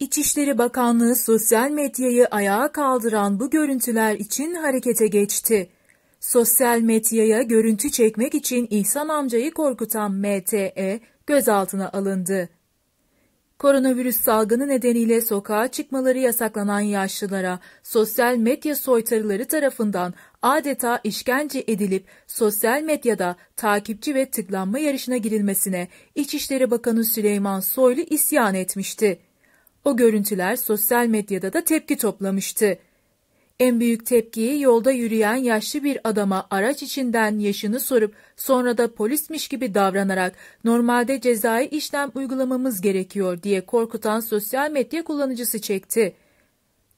İçişleri Bakanlığı sosyal medyayı ayağa kaldıran bu görüntüler için harekete geçti. Sosyal medyaya görüntü çekmek için İhsan amcayı korkutan MTE gözaltına alındı. Koronavirüs salgını nedeniyle sokağa çıkmaları yasaklanan yaşlılara sosyal medya soytarıları tarafından adeta işkence edilip sosyal medyada takipçi ve tıklanma yarışına girilmesine İçişleri Bakanı Süleyman Soylu isyan etmişti. O görüntüler sosyal medyada da tepki toplamıştı. En büyük tepkiyi yolda yürüyen yaşlı bir adama araç içinden yaşını sorup sonra da polismiş gibi davranarak normalde cezai işlem uygulamamız gerekiyor diye korkutan sosyal medya kullanıcısı çekti.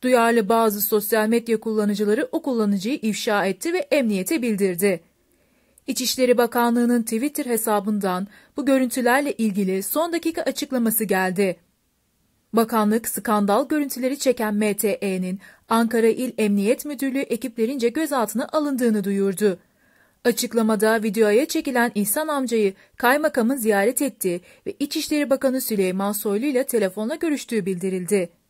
Duyarlı bazı sosyal medya kullanıcıları o kullanıcıyı ifşa etti ve emniyete bildirdi. İçişleri Bakanlığı'nın Twitter hesabından bu görüntülerle ilgili son dakika açıklaması geldi. Bakanlık skandal görüntüleri çeken MTE'nin Ankara İl Emniyet Müdürlüğü ekiplerince gözaltına alındığını duyurdu. Açıklamada videoya çekilen İhsan amcayı kaymakamın ziyaret ettiği ve İçişleri Bakanı Süleyman Soylu ile telefonla görüştüğü bildirildi.